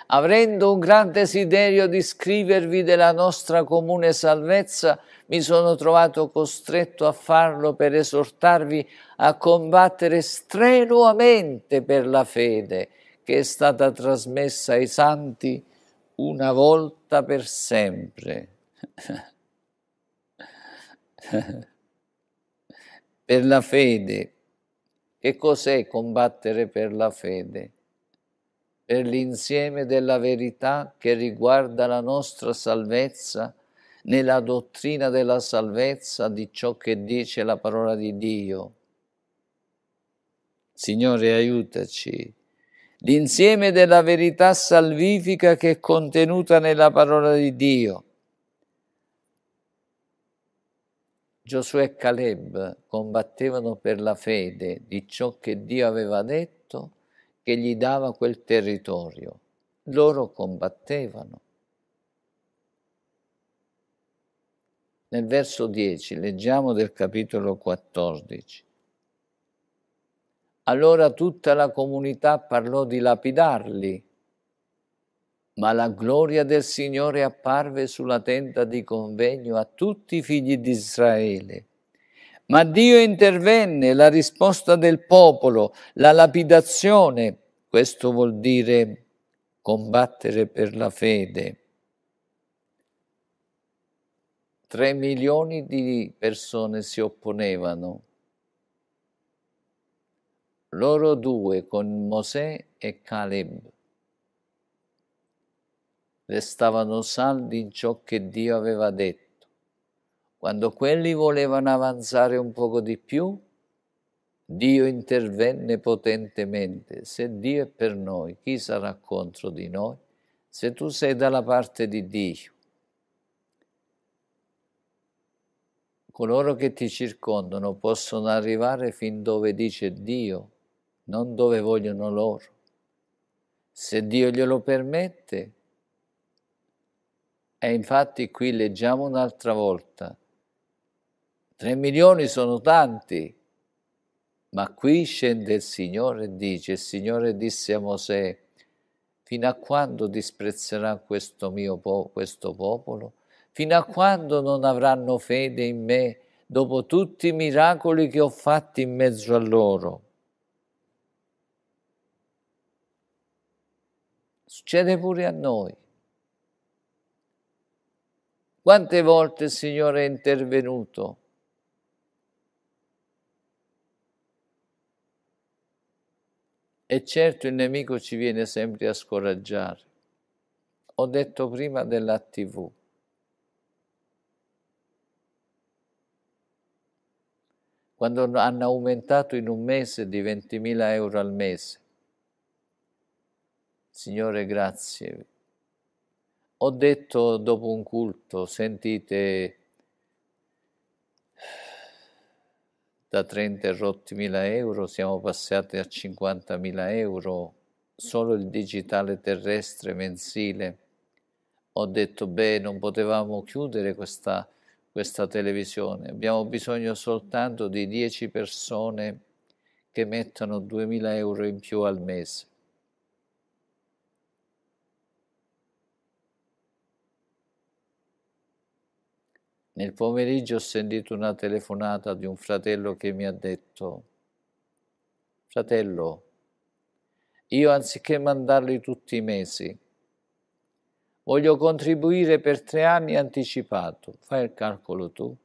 [SPEAKER 1] avendo un gran desiderio di scrivervi della nostra comune salvezza, mi sono trovato costretto a farlo per esortarvi a combattere strenuamente per la fede che è stata trasmessa ai santi una volta per sempre. per la fede. Che cos'è combattere per la fede? per l'insieme della verità che riguarda la nostra salvezza, nella dottrina della salvezza di ciò che dice la parola di Dio. Signore, aiutaci. L'insieme della verità salvifica che è contenuta nella parola di Dio. Giosuè e Caleb combattevano per la fede di ciò che Dio aveva detto che gli dava quel territorio. Loro combattevano. Nel verso 10 leggiamo del capitolo 14. Allora tutta la comunità parlò di lapidarli, ma la gloria del Signore apparve sulla tenda di convegno a tutti i figli di Israele ma Dio intervenne, la risposta del popolo, la lapidazione, questo vuol dire combattere per la fede. Tre milioni di persone si opponevano, loro due con Mosè e Caleb. Restavano saldi in ciò che Dio aveva detto quando quelli volevano avanzare un poco di più, Dio intervenne potentemente. Se Dio è per noi, chi sarà contro di noi? Se tu sei dalla parte di Dio, coloro che ti circondano possono arrivare fin dove dice Dio, non dove vogliono loro. Se Dio glielo permette, e infatti qui leggiamo un'altra volta, 3 milioni sono tanti, ma qui scende il Signore e dice, il Signore disse a Mosè, fino a quando disprezzerà questo mio po- questo popolo? Fino a quando non avranno fede in me dopo tutti i miracoli che ho fatti in mezzo a loro? Succede pure a noi. Quante volte il Signore è intervenuto? E certo il nemico ci viene sempre a scoraggiare. Ho detto prima della TV. Quando hanno aumentato in un mese di 20.000 euro al mese. Signore, grazie. Ho detto dopo un culto, sentite, da 30 rotti mila euro siamo passati a 50.000 euro solo il digitale terrestre mensile. Ho detto, beh, non potevamo chiudere questa, questa televisione, abbiamo bisogno soltanto di 10 persone che mettano 2.000 euro in più al mese. Nel pomeriggio ho sentito una telefonata di un fratello che mi ha detto, fratello, io anziché mandarli tutti i mesi, voglio contribuire per tre anni anticipato, fai il calcolo tu.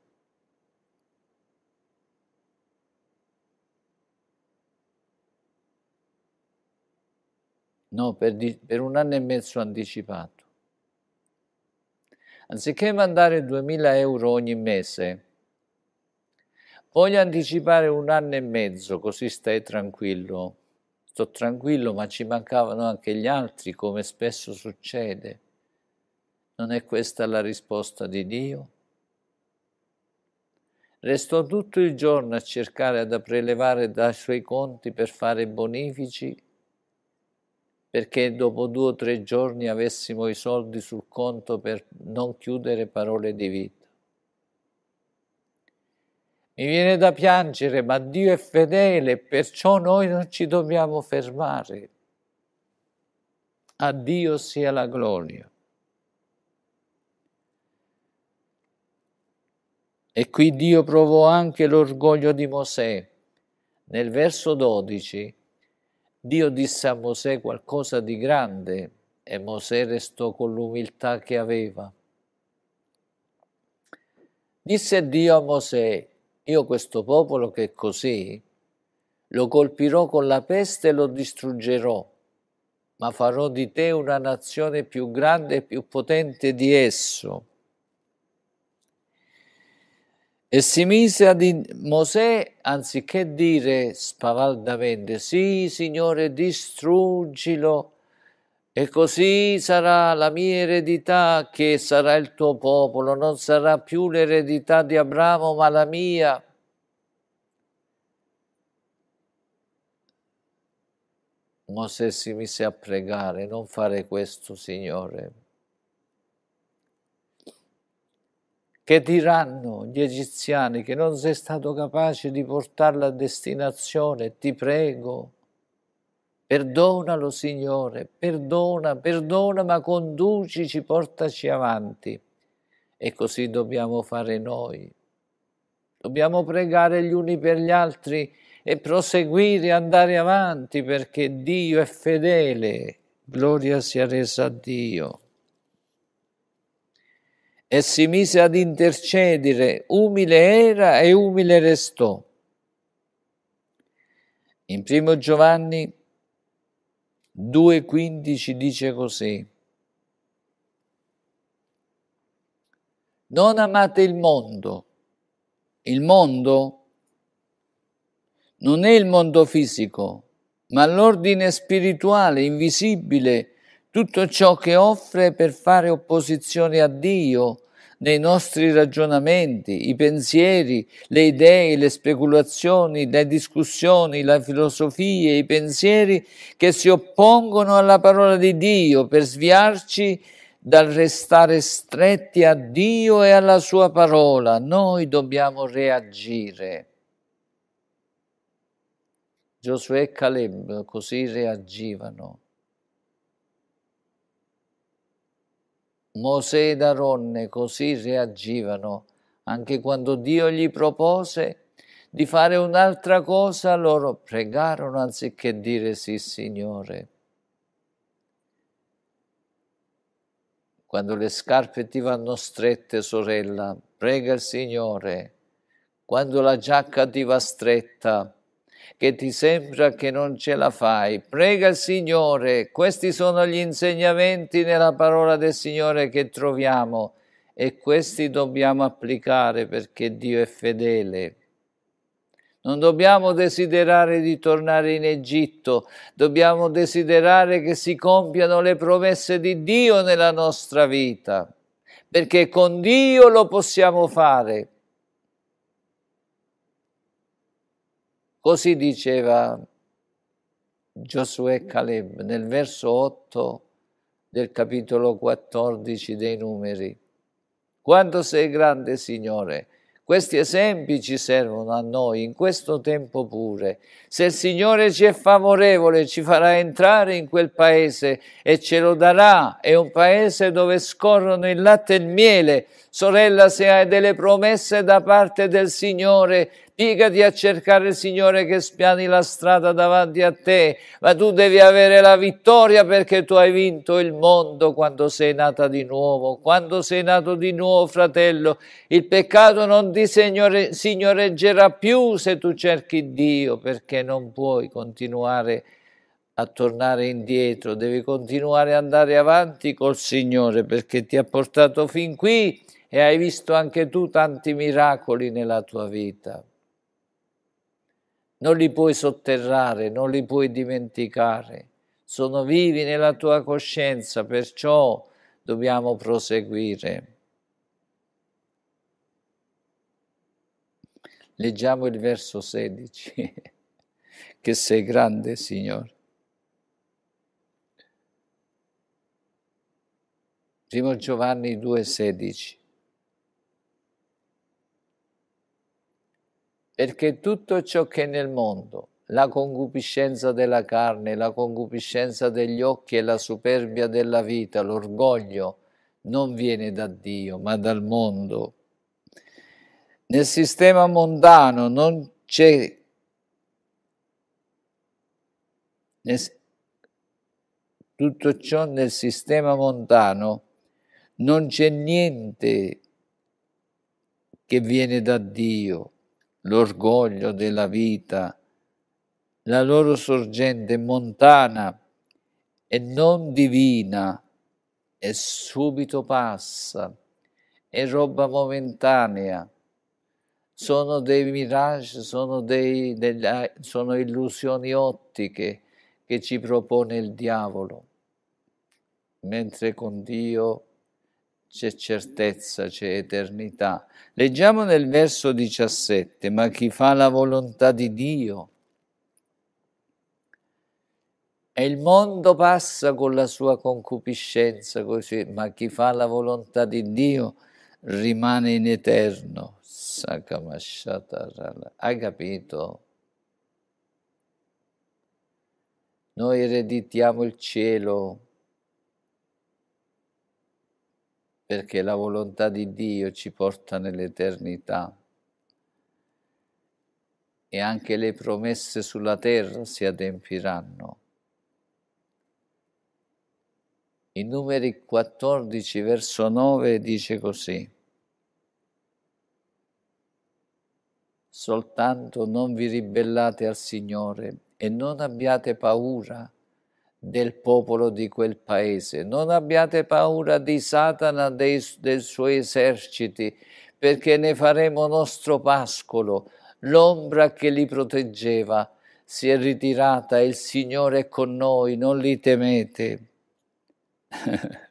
[SPEAKER 1] No, per, di, per un anno e mezzo anticipato anziché mandare 2.000 euro ogni mese, voglio anticipare un anno e mezzo, così stai tranquillo. Sto tranquillo, ma ci mancavano anche gli altri, come spesso succede. Non è questa la risposta di Dio? Restò tutto il giorno a cercare da prelevare dai suoi conti per fare bonifici perché dopo due o tre giorni avessimo i soldi sul conto per non chiudere parole di vita. Mi viene da piangere, ma Dio è fedele, perciò noi non ci dobbiamo fermare. A Dio sia la gloria. E qui Dio provò anche l'orgoglio di Mosè. Nel verso 12 Dio disse a Mosè qualcosa di grande e Mosè restò con l'umiltà che aveva. Disse Dio a Mosè, io questo popolo che è così lo colpirò con la peste e lo distruggerò, ma farò di te una nazione più grande e più potente di esso e si mise a di Mosè anziché dire spavaldamente sì signore distruggilo e così sarà la mia eredità che sarà il tuo popolo non sarà più l'eredità di Abramo ma la mia Mosè si mise a pregare non fare questo signore che diranno gli egiziani che non sei stato capace di portarla a destinazione, ti prego, perdonalo Signore, perdona, perdona, ma conducici, portaci avanti. E così dobbiamo fare noi. Dobbiamo pregare gli uni per gli altri e proseguire, andare avanti, perché Dio è fedele. Gloria sia resa a Dio e si mise ad intercedere, umile era e umile restò. In primo Giovanni 2,15 dice così, non amate il mondo, il mondo non è il mondo fisico, ma l'ordine spirituale invisibile tutto ciò che offre per fare opposizione a Dio nei nostri ragionamenti, i pensieri, le idee, le speculazioni, le discussioni, la filosofia, i pensieri che si oppongono alla parola di Dio per sviarci dal restare stretti a Dio e alla sua parola. Noi dobbiamo reagire. Giosuè e Caleb così reagivano. Mosè ed Aronne così reagivano. Anche quando Dio gli propose di fare un'altra cosa, loro pregarono anziché dire sì, Signore. Quando le scarpe ti vanno strette, sorella, prega il Signore. Quando la giacca ti va stretta, prega che ti sembra che non ce la fai. Prega il Signore, questi sono gli insegnamenti nella parola del Signore che troviamo e questi dobbiamo applicare perché Dio è fedele. Non dobbiamo desiderare di tornare in Egitto, dobbiamo desiderare che si compiano le promesse di Dio nella nostra vita, perché con Dio lo possiamo fare. Così diceva Giosuè Caleb nel verso 8 del capitolo 14 dei numeri. Quanto sei grande, Signore! Questi esempi ci servono a noi in questo tempo pure. Se il Signore ci è favorevole, ci farà entrare in quel paese e ce lo darà. È un paese dove scorrono il latte e il miele. Sorella, se hai delle promesse da parte del Signore, Dedicati a cercare il Signore che spiani la strada davanti a te, ma tu devi avere la vittoria perché tu hai vinto il mondo quando sei nata di nuovo. Quando sei nato di nuovo, fratello, il peccato non ti signore, signoreggerà più se tu cerchi Dio, perché non puoi continuare a tornare indietro, devi continuare ad andare avanti col Signore perché ti ha portato fin qui e hai visto anche tu tanti miracoli nella tua vita non li puoi sotterrare, non li puoi dimenticare, sono vivi nella tua coscienza, perciò dobbiamo proseguire. Leggiamo il verso 16, che sei grande Signore. Primo Giovanni 2,16 perché tutto ciò che è nel mondo, la concupiscenza della carne, la concupiscenza degli occhi e la superbia della vita, l'orgoglio, non viene da Dio, ma dal mondo. Nel sistema mondano non c'è... tutto ciò nel sistema mondano non c'è niente che viene da Dio l'orgoglio della vita, la loro sorgente montana e non divina, e subito passa, è roba momentanea, sono dei mirage, sono, dei, delle, sono illusioni ottiche che ci propone il diavolo, mentre con Dio c'è certezza, c'è eternità. Leggiamo nel verso 17, ma chi fa la volontà di Dio. E il mondo passa con la sua concupiscenza, così, ma chi fa la volontà di Dio rimane in eterno. Hai capito? Noi ereditiamo il cielo, perché la volontà di Dio ci porta nell'eternità e anche le promesse sulla terra si adempiranno. In numeri 14 verso 9 dice così. Soltanto non vi ribellate al Signore e non abbiate paura del popolo di quel paese. Non abbiate paura di Satana, e dei suoi eserciti, perché ne faremo nostro pascolo. L'ombra che li proteggeva si è ritirata, il Signore è con noi, non li temete.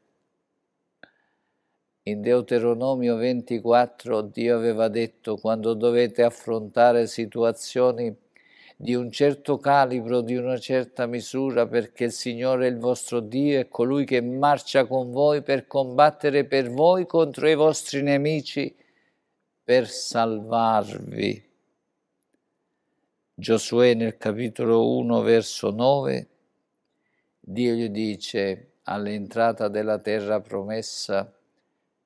[SPEAKER 1] In Deuteronomio 24 Dio aveva detto quando dovete affrontare situazioni di un certo calibro, di una certa misura, perché il Signore è il vostro Dio è colui che marcia con voi per combattere per voi contro i vostri nemici, per salvarvi. Giosuè nel capitolo 1 verso 9, Dio gli dice all'entrata della terra promessa,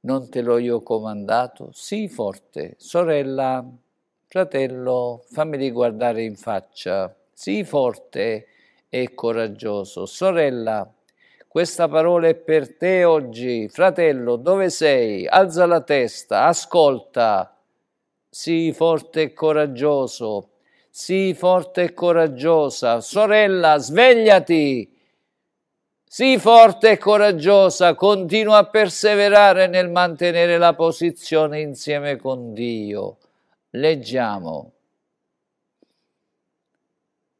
[SPEAKER 1] non te l'ho io comandato? Sii forte, sorella fratello, fammi guardare in faccia, sii forte e coraggioso. Sorella, questa parola è per te oggi. Fratello, dove sei? Alza la testa, ascolta. Sii forte e coraggioso. Sii forte e coraggiosa. Sorella, svegliati. Sii forte e coraggiosa. Continua a perseverare nel mantenere la posizione insieme con Dio. Leggiamo.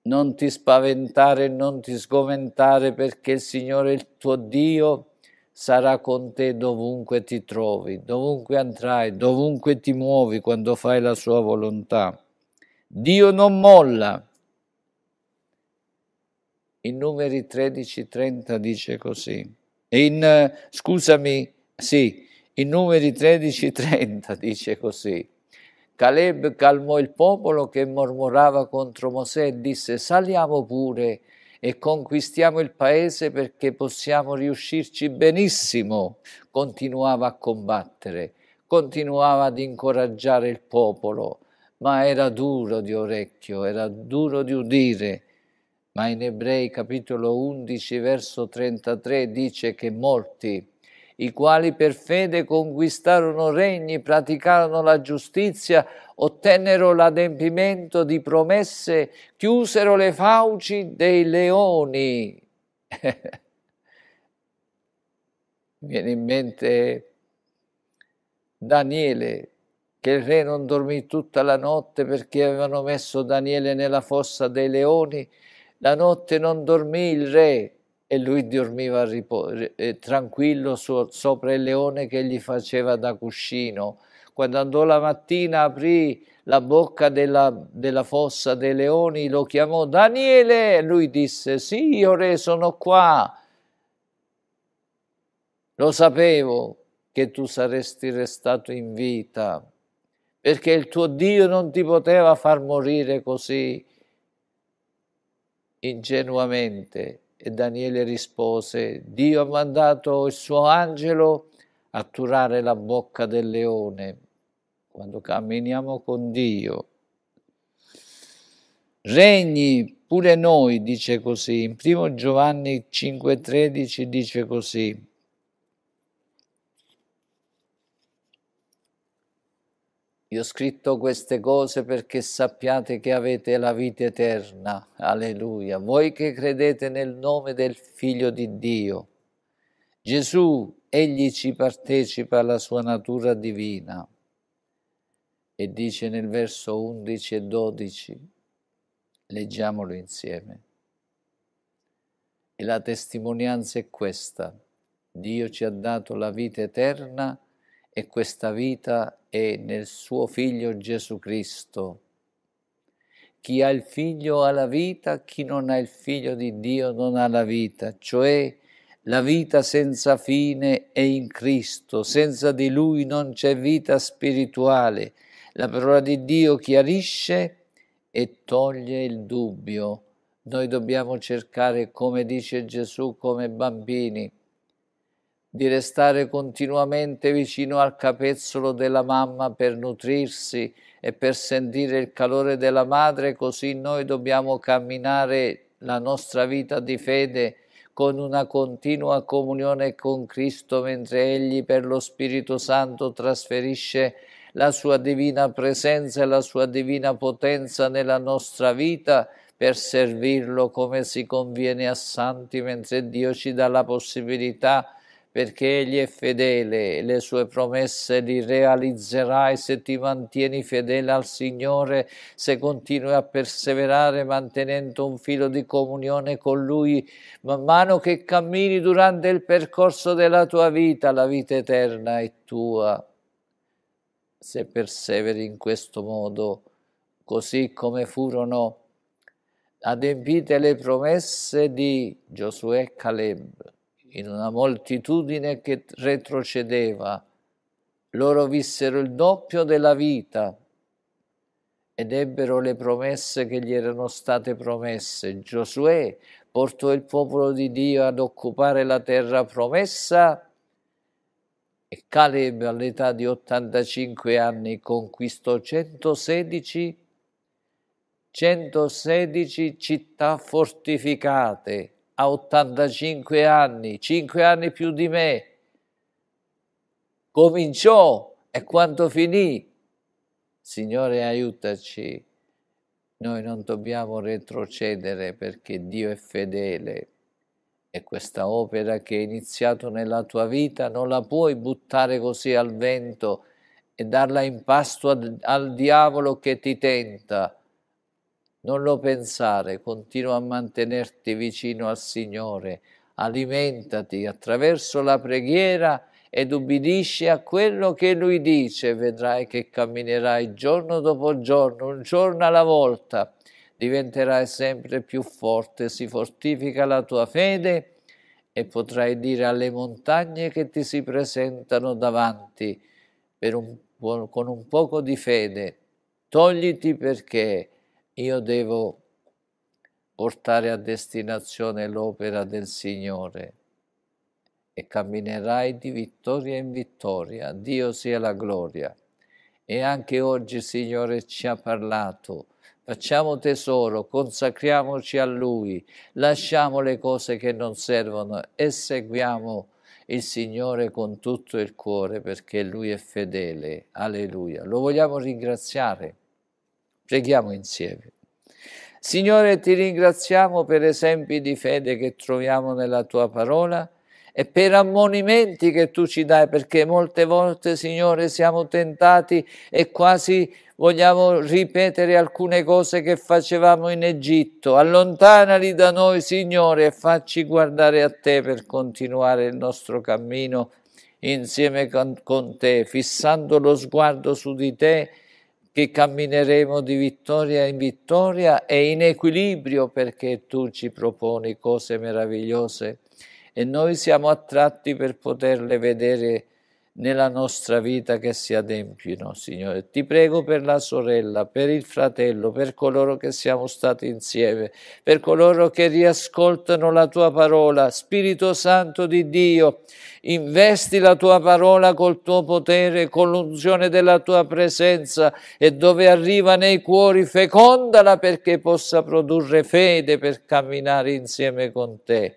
[SPEAKER 1] Non ti spaventare, non ti sgomentare, perché il Signore, il tuo Dio, sarà con te dovunque ti trovi, dovunque andrai, dovunque ti muovi quando fai la sua volontà. Dio non molla. In numeri 13:30 dice così. In, eh, scusami, sì, in numeri 13:30 dice così. Caleb calmò il popolo che mormorava contro Mosè e disse saliamo pure e conquistiamo il paese perché possiamo riuscirci benissimo. Continuava a combattere, continuava ad incoraggiare il popolo, ma era duro di orecchio, era duro di udire. Ma in Ebrei capitolo 11 verso 33 dice che molti i quali per fede conquistarono regni, praticarono la giustizia, ottennero l'adempimento di promesse, chiusero le fauci dei leoni. Mi viene in mente Daniele, che il re non dormì tutta la notte perché avevano messo Daniele nella fossa dei leoni. La notte non dormì il re e lui dormiva eh, tranquillo so sopra il leone che gli faceva da cuscino. Quando andò la mattina aprì la bocca della, della fossa dei leoni, lo chiamò Daniele, e lui disse sì, io re sono qua, lo sapevo che tu saresti restato in vita, perché il tuo Dio non ti poteva far morire così ingenuamente e Daniele rispose, Dio ha mandato il suo angelo a turare la bocca del leone. Quando camminiamo con Dio, regni pure noi, dice così. In 1 Giovanni 5,13 dice così, Io ho scritto queste cose perché sappiate che avete la vita eterna. Alleluia. Voi che credete nel nome del Figlio di Dio. Gesù, egli ci partecipa alla sua natura divina. E dice nel verso 11 e 12, leggiamolo insieme. E la testimonianza è questa. Dio ci ha dato la vita eterna e questa vita e nel suo Figlio Gesù Cristo. Chi ha il Figlio ha la vita, chi non ha il Figlio di Dio non ha la vita, cioè la vita senza fine è in Cristo, senza di Lui non c'è vita spirituale. La parola di Dio chiarisce e toglie il dubbio. Noi dobbiamo cercare, come dice Gesù, come bambini, di restare continuamente vicino al capezzolo della mamma per nutrirsi e per sentire il calore della madre, così noi dobbiamo camminare la nostra vita di fede con una continua comunione con Cristo mentre Egli per lo Spirito Santo trasferisce la sua divina presenza e la sua divina potenza nella nostra vita per servirlo come si conviene a santi, mentre Dio ci dà la possibilità perché Egli è fedele e le sue promesse li realizzerai se ti mantieni fedele al Signore, se continui a perseverare mantenendo un filo di comunione con Lui, man mano che cammini durante il percorso della tua vita, la vita eterna è tua. Se perseveri in questo modo, così come furono adempite le promesse di Giosuè e Caleb in una moltitudine che retrocedeva. Loro vissero il doppio della vita ed ebbero le promesse che gli erano state promesse. Giosuè portò il popolo di Dio ad occupare la terra promessa e Caleb all'età di 85 anni conquistò 116, 116 città fortificate ha 85 anni, 5 anni più di me. Cominciò e quando finì, Signore aiutaci, noi non dobbiamo retrocedere perché Dio è fedele e questa opera che hai iniziato nella tua vita non la puoi buttare così al vento e darla in pasto al diavolo che ti tenta non lo pensare, continua a mantenerti vicino al Signore, alimentati attraverso la preghiera ed ubbidisci a quello che Lui dice, vedrai che camminerai giorno dopo giorno, un giorno alla volta, diventerai sempre più forte, si fortifica la tua fede e potrai dire alle montagne che ti si presentano davanti, un, con un poco di fede, togliti perché io devo portare a destinazione l'opera del Signore e camminerai di vittoria in vittoria. Dio sia la gloria. E anche oggi, il Signore, ci ha parlato. Facciamo tesoro, consacriamoci a Lui, lasciamo le cose che non servono e seguiamo il Signore con tutto il cuore perché Lui è fedele. Alleluia. Lo vogliamo ringraziare Preghiamo insieme. Signore, ti ringraziamo per esempi di fede che troviamo nella tua parola e per ammonimenti che tu ci dai, perché molte volte, Signore, siamo tentati e quasi vogliamo ripetere alcune cose che facevamo in Egitto. Allontanali da noi, Signore, e facci guardare a te per continuare il nostro cammino insieme con te, fissando lo sguardo su di te che cammineremo di vittoria in vittoria e in equilibrio perché tu ci proponi cose meravigliose e noi siamo attratti per poterle vedere nella nostra vita che si adempiono, Signore. Ti prego per la sorella, per il fratello, per coloro che siamo stati insieme, per coloro che riascoltano la tua parola. Spirito Santo di Dio, investi la tua parola col tuo potere, con l'unzione della tua presenza e dove arriva nei cuori fecondala perché possa produrre fede per camminare insieme con te.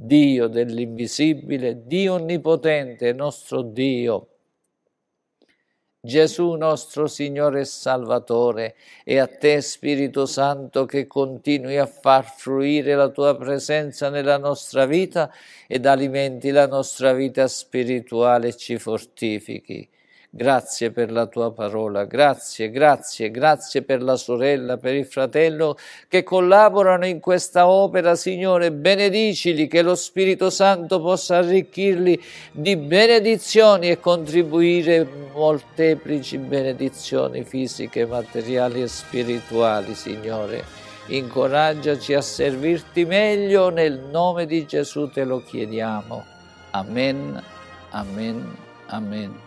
[SPEAKER 1] Dio dell'invisibile, Dio onnipotente, nostro Dio. Gesù nostro Signore e Salvatore, e a te Spirito Santo che continui a far fruire la tua presenza nella nostra vita ed alimenti la nostra vita spirituale e ci fortifichi. Grazie per la tua parola, grazie, grazie, grazie per la sorella, per il fratello che collaborano in questa opera, Signore, benedicili, che lo Spirito Santo possa arricchirli di benedizioni e contribuire molteplici benedizioni fisiche, materiali e spirituali, Signore. Incoraggiaci a servirti meglio, nel nome di Gesù te lo chiediamo. Amen, amen, amen.